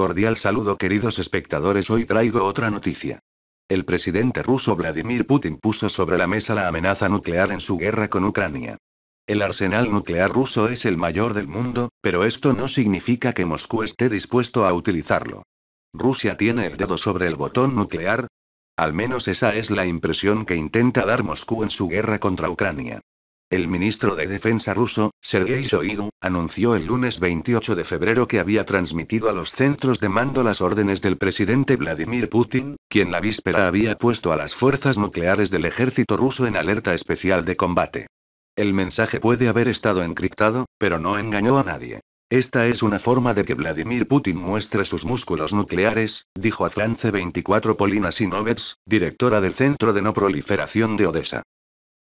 cordial saludo queridos espectadores. Hoy traigo otra noticia. El presidente ruso Vladimir Putin puso sobre la mesa la amenaza nuclear en su guerra con Ucrania. El arsenal nuclear ruso es el mayor del mundo, pero esto no significa que Moscú esté dispuesto a utilizarlo. Rusia tiene el dedo sobre el botón nuclear. Al menos esa es la impresión que intenta dar Moscú en su guerra contra Ucrania. El ministro de Defensa ruso, Sergei Shoigu, anunció el lunes 28 de febrero que había transmitido a los centros de mando las órdenes del presidente Vladimir Putin, quien la víspera había puesto a las fuerzas nucleares del ejército ruso en alerta especial de combate. El mensaje puede haber estado encriptado, pero no engañó a nadie. Esta es una forma de que Vladimir Putin muestre sus músculos nucleares, dijo a France 24 Polina Sinovets, directora del Centro de No Proliferación de Odessa.